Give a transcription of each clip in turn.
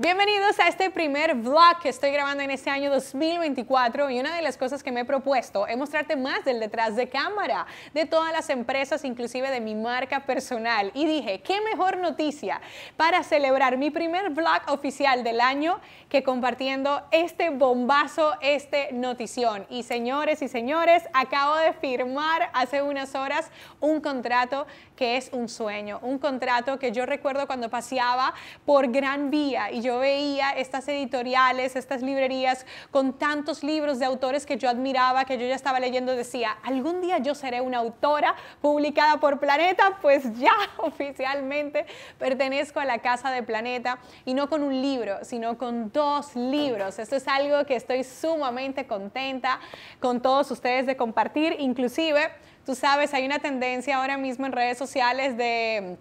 Bienvenidos a este primer vlog que estoy grabando en este año 2024 y una de las cosas que me he propuesto es mostrarte más del detrás de cámara de todas las empresas, inclusive de mi marca personal. Y dije, qué mejor noticia para celebrar mi primer vlog oficial del año que compartiendo este bombazo, este notición. Y señores y señores, acabo de firmar hace unas horas un contrato que es un sueño, un contrato que yo recuerdo cuando paseaba por Gran Vía y yo yo veía estas editoriales, estas librerías con tantos libros de autores que yo admiraba, que yo ya estaba leyendo, decía, algún día yo seré una autora publicada por Planeta, pues ya oficialmente pertenezco a la casa de Planeta y no con un libro, sino con dos libros. Esto es algo que estoy sumamente contenta con todos ustedes de compartir, inclusive, tú sabes, hay una tendencia ahora mismo en redes sociales de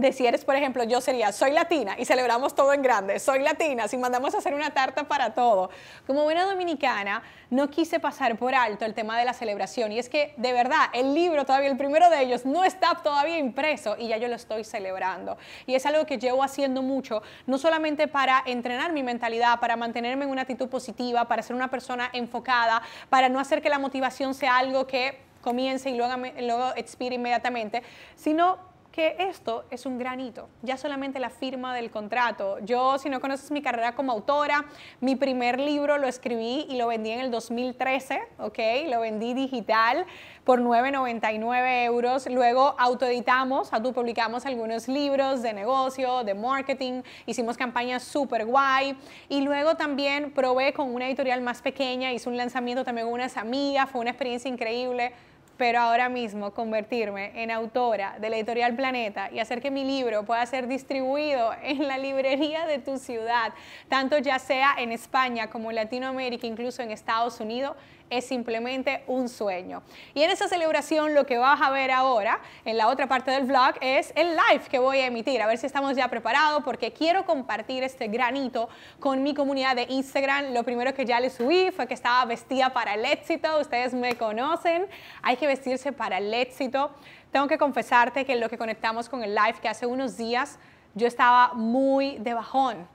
de si eres, por ejemplo, yo sería, soy latina y celebramos todo en grande, soy latina, si mandamos a hacer una tarta para todo. Como buena dominicana, no quise pasar por alto el tema de la celebración y es que, de verdad, el libro todavía, el primero de ellos, no está todavía impreso y ya yo lo estoy celebrando. Y es algo que llevo haciendo mucho, no solamente para entrenar mi mentalidad, para mantenerme en una actitud positiva, para ser una persona enfocada, para no hacer que la motivación sea algo que comience y luego, luego expire inmediatamente, sino que esto es un granito ya solamente la firma del contrato. Yo, si no conoces mi carrera como autora, mi primer libro lo escribí y lo vendí en el 2013, ¿ok? Lo vendí digital por 9,99 euros. Luego autoeditamos, publicamos algunos libros de negocio, de marketing, hicimos campañas súper guay y luego también probé con una editorial más pequeña, hice un lanzamiento también con unas amigas, fue una experiencia increíble pero ahora mismo convertirme en autora de la editorial Planeta y hacer que mi libro pueda ser distribuido en la librería de tu ciudad, tanto ya sea en España como en Latinoamérica, incluso en Estados Unidos es simplemente un sueño. Y en esa celebración lo que vas a ver ahora, en la otra parte del vlog, es el live que voy a emitir. A ver si estamos ya preparados porque quiero compartir este granito con mi comunidad de Instagram. Lo primero que ya les subí fue que estaba vestida para el éxito. Ustedes me conocen. Hay que vestirse para el éxito. Tengo que confesarte que lo que conectamos con el live que hace unos días yo estaba muy de bajón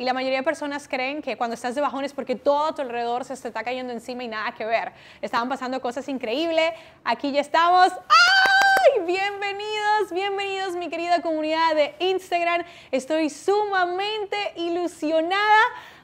y la mayoría de personas creen que cuando estás de bajón es porque todo a tu alrededor se te está cayendo encima y nada que ver. Estaban pasando cosas increíbles. Aquí ya estamos. ¡Ay! Bienvenidos, bienvenidos mi querida comunidad de Instagram. Estoy sumamente ilusionada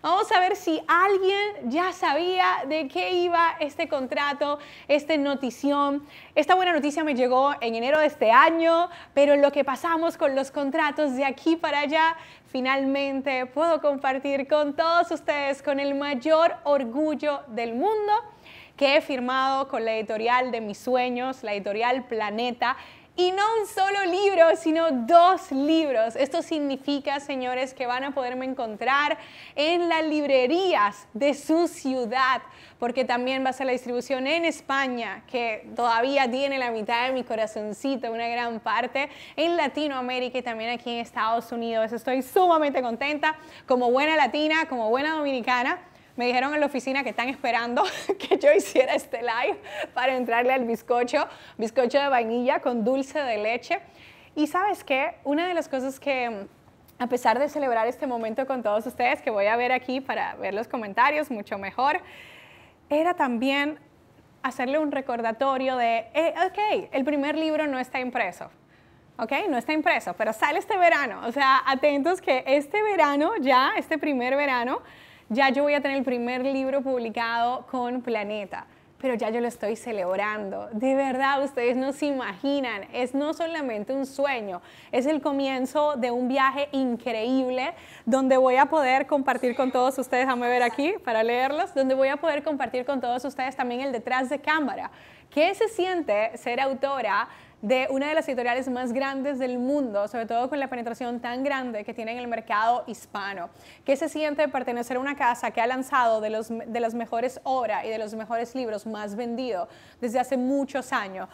Vamos a ver si alguien ya sabía de qué iba este contrato, esta notición. Esta buena noticia me llegó en enero de este año, pero lo que pasamos con los contratos de aquí para allá, finalmente puedo compartir con todos ustedes con el mayor orgullo del mundo que he firmado con la editorial de mis sueños, la editorial Planeta, y no un solo libro, sino dos libros. Esto significa, señores, que van a poderme encontrar en las librerías de su ciudad, porque también va a ser la distribución en España, que todavía tiene la mitad de mi corazoncito, una gran parte, en Latinoamérica y también aquí en Estados Unidos. Estoy sumamente contenta, como buena latina, como buena dominicana me dijeron en la oficina que están esperando que yo hiciera este live para entrarle al bizcocho, bizcocho de vainilla con dulce de leche. Y sabes qué, una de las cosas que mm, a pesar de celebrar este momento con todos ustedes, que voy a ver aquí para ver los comentarios mucho mejor, era también hacerle un recordatorio de, eh, ok, el primer libro no está impreso, ok, no está impreso, pero sale este verano, o sea, atentos que este verano ya, este primer verano, ya yo voy a tener el primer libro publicado con Planeta pero ya yo lo estoy celebrando. De verdad, ustedes no se imaginan, es no solamente un sueño, es el comienzo de un viaje increíble donde voy a poder compartir con todos ustedes, déjame ver aquí para leerlos, donde voy a poder compartir con todos ustedes también el detrás de cámara ¿Qué se siente ser autora de una de las editoriales más grandes del mundo, sobre todo con la penetración tan grande que tiene en el mercado hispano. ¿Qué se siente pertenecer a una casa que ha lanzado de, los, de las mejores obras y de los mejores libros más vendidos desde hace muchos años?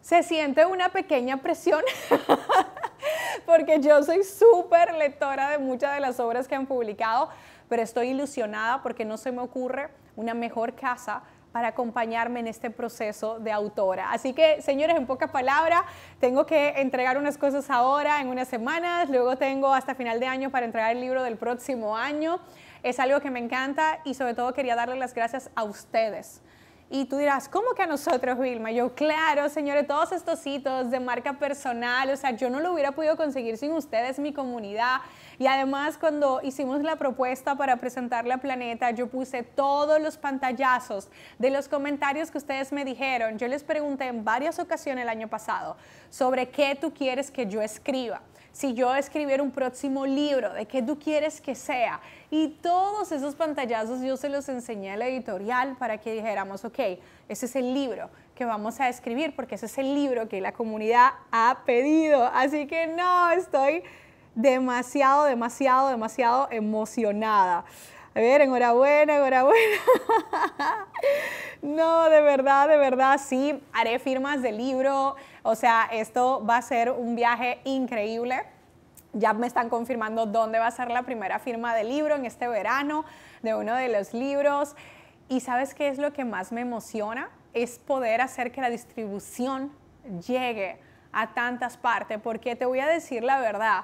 Se siente una pequeña presión. porque yo soy súper lectora de muchas de las obras que han publicado, pero estoy ilusionada porque no se me ocurre una mejor casa para acompañarme en este proceso de autora. Así que, señores, en pocas palabras, tengo que entregar unas cosas ahora en unas semanas, luego tengo hasta final de año para entregar el libro del próximo año. Es algo que me encanta y sobre todo quería darle las gracias a ustedes y tú dirás, ¿cómo que a nosotros, Vilma? Yo, claro, señores, todos estos hitos de marca personal, o sea, yo no lo hubiera podido conseguir sin ustedes, mi comunidad. Y además, cuando hicimos la propuesta para presentar La Planeta, yo puse todos los pantallazos de los comentarios que ustedes me dijeron. Yo les pregunté en varias ocasiones el año pasado sobre qué tú quieres que yo escriba si yo escribiera un próximo libro, de qué tú quieres que sea. Y todos esos pantallazos yo se los enseñé a la editorial para que dijéramos, ok, ese es el libro que vamos a escribir porque ese es el libro que la comunidad ha pedido. Así que no, estoy demasiado, demasiado, demasiado emocionada. A ver, enhorabuena, enhorabuena. no, de verdad, de verdad, sí, haré firmas de libro. O sea, esto va a ser un viaje increíble. Ya me están confirmando dónde va a ser la primera firma del libro en este verano, de uno de los libros. Y sabes qué es lo que más me emociona? Es poder hacer que la distribución llegue a tantas partes, porque te voy a decir la verdad,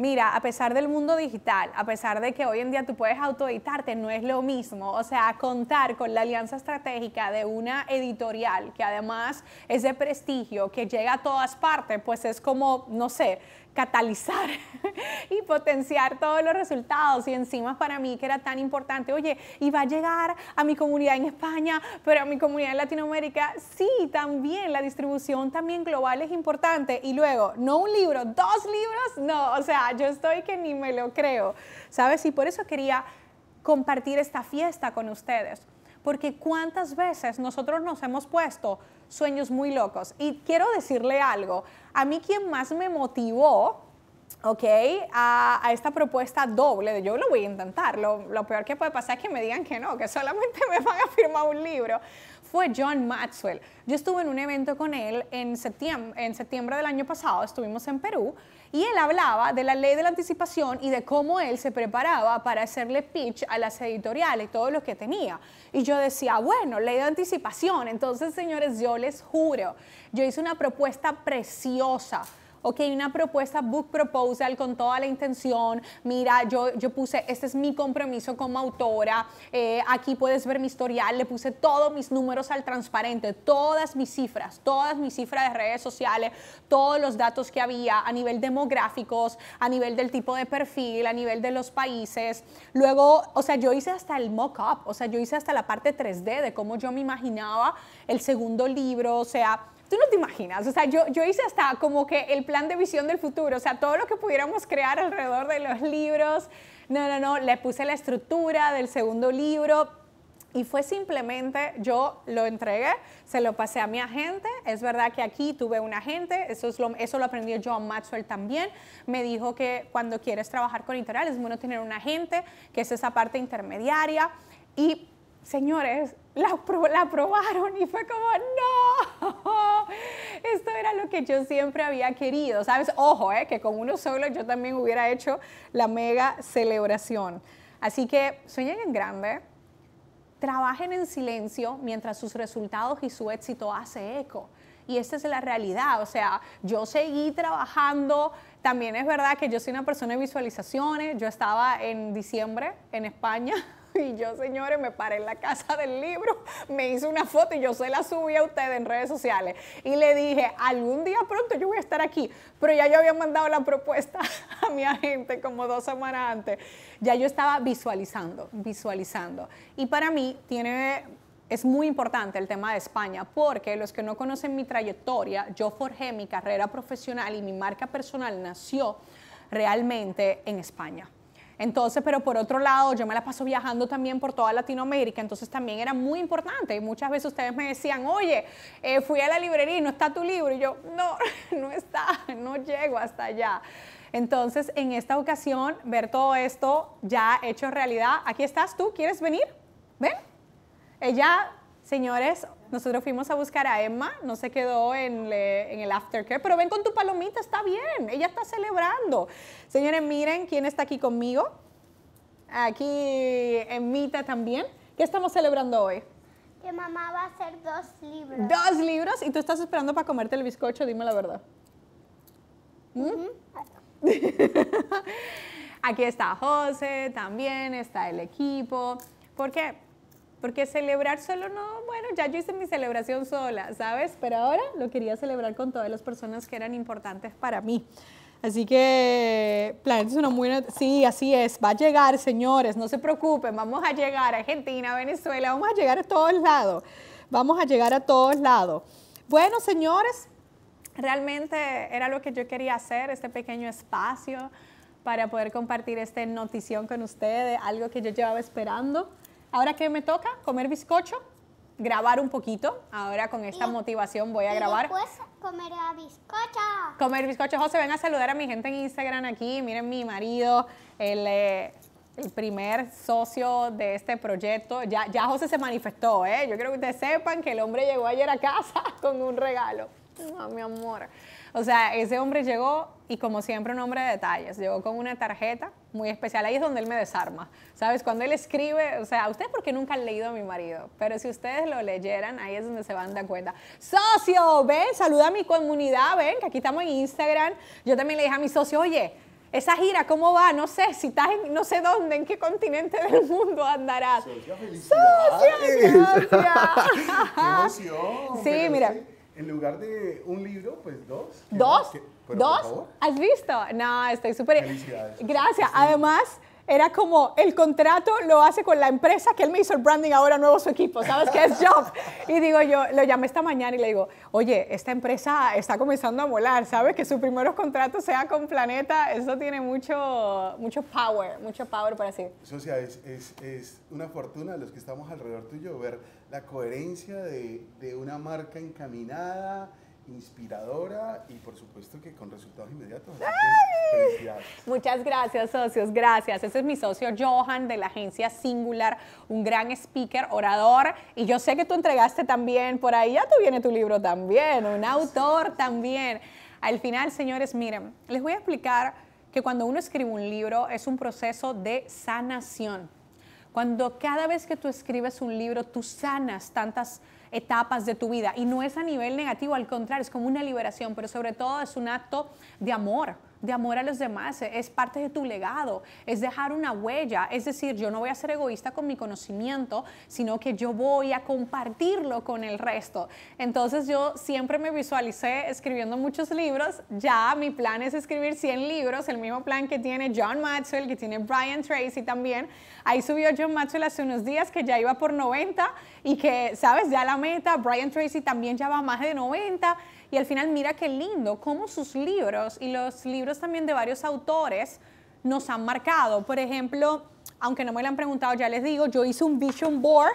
mira, a pesar del mundo digital, a pesar de que hoy en día tú puedes autoeditarte, no es lo mismo. O sea, contar con la alianza estratégica de una editorial que además es de prestigio, que llega a todas partes, pues es como, no sé, catalizar y potenciar todos los resultados y encima para mí que era tan importante, oye, y va a llegar a mi comunidad en España, pero a mi comunidad en Latinoamérica, sí, también la distribución también global es importante y luego, no un libro, dos libros, no, o sea, yo estoy que ni me lo creo, ¿sabes? Y por eso quería compartir esta fiesta con ustedes, porque cuántas veces nosotros nos hemos puesto sueños muy locos. Y quiero decirle algo, a mí quien más me motivó, ¿ok? A, esta propuesta doble de yo lo voy a intentar. Lo, lo, peor que puede pasar es que me digan que no, que solamente me van a firmar un libro fue John Maxwell. Yo estuve en un evento con él en septiembre, en septiembre del año pasado, estuvimos en Perú, y él hablaba de la ley de la anticipación y de cómo él se preparaba para hacerle pitch a las editoriales, todo lo que tenía. Y yo decía, bueno, ley de anticipación. Entonces, señores, yo les juro, yo hice una propuesta preciosa ok, una propuesta book proposal con toda la intención, mira, yo, yo puse, este es mi compromiso como autora, eh, aquí puedes ver mi historial, le puse todos mis números al transparente, todas mis cifras, todas mis cifras de redes sociales, todos los datos que había a nivel demográficos, a nivel del tipo de perfil, a nivel de los países. Luego, o sea, yo hice hasta el mock-up, o sea, yo hice hasta la parte 3D de cómo yo me imaginaba el segundo libro, o sea, tú no te imaginas, o sea, yo, yo hice hasta como que el plan de visión del futuro, o sea, todo lo que pudiéramos crear alrededor de los libros, no, no, no, le puse la estructura del segundo libro, y fue simplemente, yo lo entregué, se lo pasé a mi agente. Es verdad que aquí tuve un agente, eso, es lo, eso lo aprendió a Maxwell también. Me dijo que cuando quieres trabajar con Interal es bueno tener un agente, que es esa parte intermediaria. Y señores, la, la aprobaron y fue como, no, esto era lo que yo siempre había querido, ¿sabes? Ojo, ¿eh? que con uno solo yo también hubiera hecho la mega celebración. Así que sueñen en grande, trabajen en silencio mientras sus resultados y su éxito hace eco. Y esta es la realidad, o sea, yo seguí trabajando, también es verdad que yo soy una persona de visualizaciones, yo estaba en diciembre en España Y yo, señores, me paré en la casa del libro, me hice una foto y yo se la subí a ustedes en redes sociales. Y le dije, algún día pronto yo voy a estar aquí. Pero ya yo había mandado la propuesta a mi agente como dos semanas antes. Ya yo estaba visualizando, visualizando. Y para mí tiene es muy importante el tema de España porque los que no conocen mi trayectoria, yo forjé mi carrera profesional y mi marca personal nació realmente en España. Entonces, pero por otro lado, yo me la paso viajando también por toda Latinoamérica, entonces también era muy importante. Y muchas veces ustedes me decían, oye, eh, fui a la librería y no está tu libro. Y yo, no, no está, no llego hasta allá. Entonces, en esta ocasión, ver todo esto ya hecho realidad. Aquí estás tú, ¿quieres venir? Ven. Ella, señores, nosotros fuimos a buscar a Emma, no se quedó en, el aftercare, pero ven con tu palomita, está bien, ella está celebrando. Señores, miren quién está aquí conmigo. Aquí Emita también. ¿Qué estamos celebrando hoy? Que mamá va a hacer dos libros. ¿Dos libros? ¿Y tú estás esperando para comerte el bizcocho? Dime la verdad. ¿Mm? Aquí está José, también está el equipo. ¿Por qué? Porque celebrar solo no, bueno, ya yo hice mi celebración sola, ¿sabes? Pero ahora lo quería celebrar con todas las personas que eran importantes para mí. Así que Planeta es una muy... Sí, así es, va a llegar, señores, no se preocupen, vamos a llegar a Argentina, Venezuela, vamos a llegar a todos lados, vamos a llegar a todos lados. Bueno, señores, realmente era lo que yo quería hacer, este pequeño espacio para poder compartir esta notición con ustedes, algo que yo llevaba esperando Ahora que me toca comer bizcocho, grabar un poquito. Ahora con esta motivación voy a grabar. Después comer bizcocho. Comer bizcocho. José, ven a saludar a mi gente en Instagram aquí. Miren mi marido, el, eh, el primer socio de este proyecto. Ya, ya José se manifestó, ¿eh? Yo creo que ustedes sepan que el hombre llegó ayer a casa con un regalo. no, mi amor. O sea, ese hombre llegó y como siempre un hombre de detalles, llegó con una tarjeta muy especial. Ahí es donde él me desarma. ¿Sabes? Cuando él escribe, o sea, ustedes porque nunca han leído a mi marido, pero si ustedes lo leyeran, ahí es donde se van a dar cuenta. Socio, ven, saluda a mi comunidad, ven, que aquí estamos en Instagram. Yo también le dije a mi socio, oye, esa gira, ¿cómo va? No sé, si estás en no sé dónde, en qué continente del mundo andarás. ¡Socio, ¡Socia! ¡Qué emoción! Sí, mira en lugar de un libro, pues dos. ¿Dos? ¿Dos? ¿Has visto? No, estoy súper... Felicidades. Gracias. Además era como el contrato lo hace con la empresa que él me hizo el branding ahora nuevo su equipo, ¿sabes qué es Job? Y digo yo, lo llamé esta mañana y le digo, oye, esta empresa está comenzando a volar, ¿sabes? Que su primeros contratos sea con Planeta, eso tiene mucho, mucho power, mucho power para sí. Socia, es, una fortuna los que estamos alrededor tuyo ver la coherencia de, de una marca encaminada, inspiradora y por supuesto que con resultados inmediatos. Muchas gracias, socios, gracias. Ese es mi socio Johan de la agencia Singular, un gran speaker, orador, y yo sé que tú entregaste también, por ahí ya tú viene tu libro también, un autor también. Al final, señores, miren, les voy a explicar que cuando uno escribe un libro es un proceso de sanación. Cuando cada vez que tú escribes un libro, tú sanas tantas etapas de tu vida. Y no es a nivel negativo, al contrario, es como una liberación, pero sobre todo es un acto de amor de amor a los demás, eh, es parte de tu legado, es dejar una huella, es decir, yo no voy a ser egoísta con mi conocimiento, sino que yo voy a compartirlo con el resto. Entonces yo siempre me visualicé escribiendo muchos libros, ya mi plan es escribir 100 libros, el mismo plan que tiene John Maxwell, que tiene Brian Tracy también. Ahí subió John Maxwell hace unos días que ya iba por 90 y que, sabes, ya la meta, Brian Tracy también ya va más de 90. Y al final mira qué lindo cómo sus libros y los libros también de varios autores nos han marcado. Por ejemplo, aunque no me lo han preguntado, ya les digo, yo hice un vision board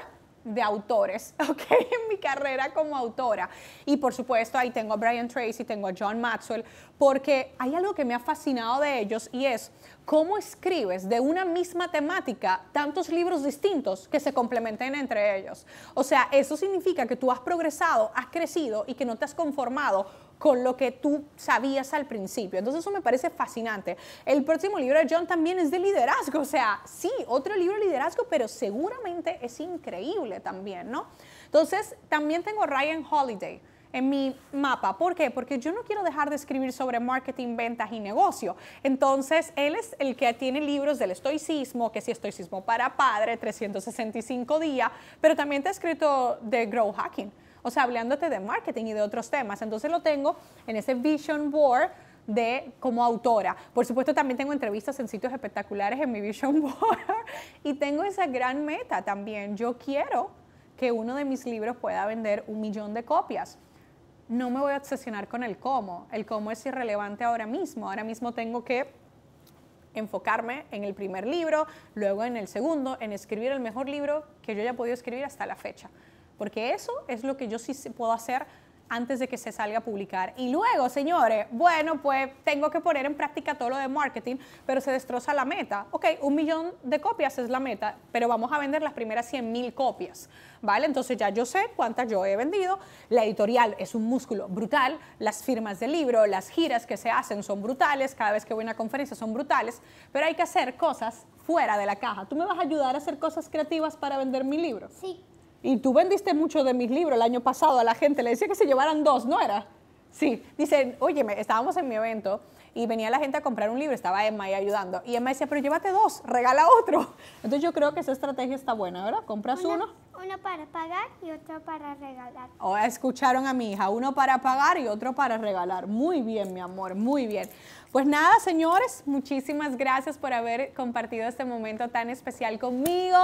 de autores, ¿ok? En mi carrera como autora. Y por supuesto, ahí tengo a Brian Tracy, tengo a John Maxwell, porque hay algo que me ha fascinado de ellos y es cómo escribes de una misma temática tantos libros distintos que se complementen entre ellos. O sea, eso significa que tú has progresado, has crecido y que no te has conformado con lo que tú sabías al principio. Entonces eso me parece fascinante. El próximo libro de John también es de liderazgo, o sea, sí, otro libro de liderazgo, pero seguramente es increíble también, ¿no? Entonces también tengo Ryan Holiday en mi mapa. ¿Por qué? Porque yo no quiero dejar de escribir sobre marketing, ventas y negocio. Entonces, él es el que tiene libros del estoicismo, que sí, estoicismo para padre, 365 días, pero también te ha escrito de Grow Hacking o sea, hablándote de marketing y de otros temas. Entonces lo tengo en ese vision board de como autora. Por supuesto, también tengo entrevistas en sitios espectaculares en mi vision board y tengo esa gran meta también. Yo quiero que uno de mis libros pueda vender un millón de copias. No me voy a obsesionar con el cómo. El cómo es irrelevante ahora mismo. Ahora mismo tengo que enfocarme en el primer libro, luego en el segundo, en escribir el mejor libro que yo haya podido escribir hasta la fecha. Porque eso es lo que yo sí puedo hacer antes de que se salga a publicar. Y luego, señores, bueno, pues tengo que poner en práctica todo lo de marketing, pero se destroza la meta. Ok, un millón de copias es la meta, pero vamos a vender las primeras 100,000 mil copias, ¿vale? Entonces ya yo sé cuántas yo he vendido. La editorial es un músculo brutal, las firmas de libro, las giras que se hacen son brutales, cada vez que voy a una conferencia son brutales, pero hay que hacer cosas fuera de la caja. ¿Tú me vas a ayudar a hacer cosas creativas para vender mi libro? Sí. Y tú vendiste mucho de mis libros el año pasado a la gente, le decía que se llevaran dos, ¿no era? Sí, dicen, oye, estábamos en mi evento y venía la gente a comprar un libro, estaba Emma ahí ayudando. Y Emma decía, pero llévate dos, regala otro. Entonces yo creo que esa estrategia está buena, ¿verdad? Compras uno. Uno para pagar y otro para regalar. o oh, escucharon a mi hija, uno para pagar y otro para regalar. Muy bien, mi amor, muy bien. Pues nada, señores, muchísimas gracias por haber compartido este momento tan especial conmigo.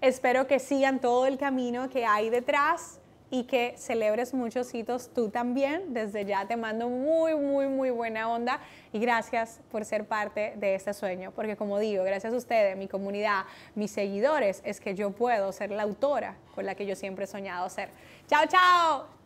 Espero que sigan todo el camino que hay detrás y que celebres muchos hitos tú también. Desde ya te mando muy, muy, muy buena onda y gracias por ser parte de este sueño, porque como digo, gracias a ustedes, mi comunidad, mis seguidores, es que yo puedo ser la autora con la que yo siempre he soñado ser. Chao, chao.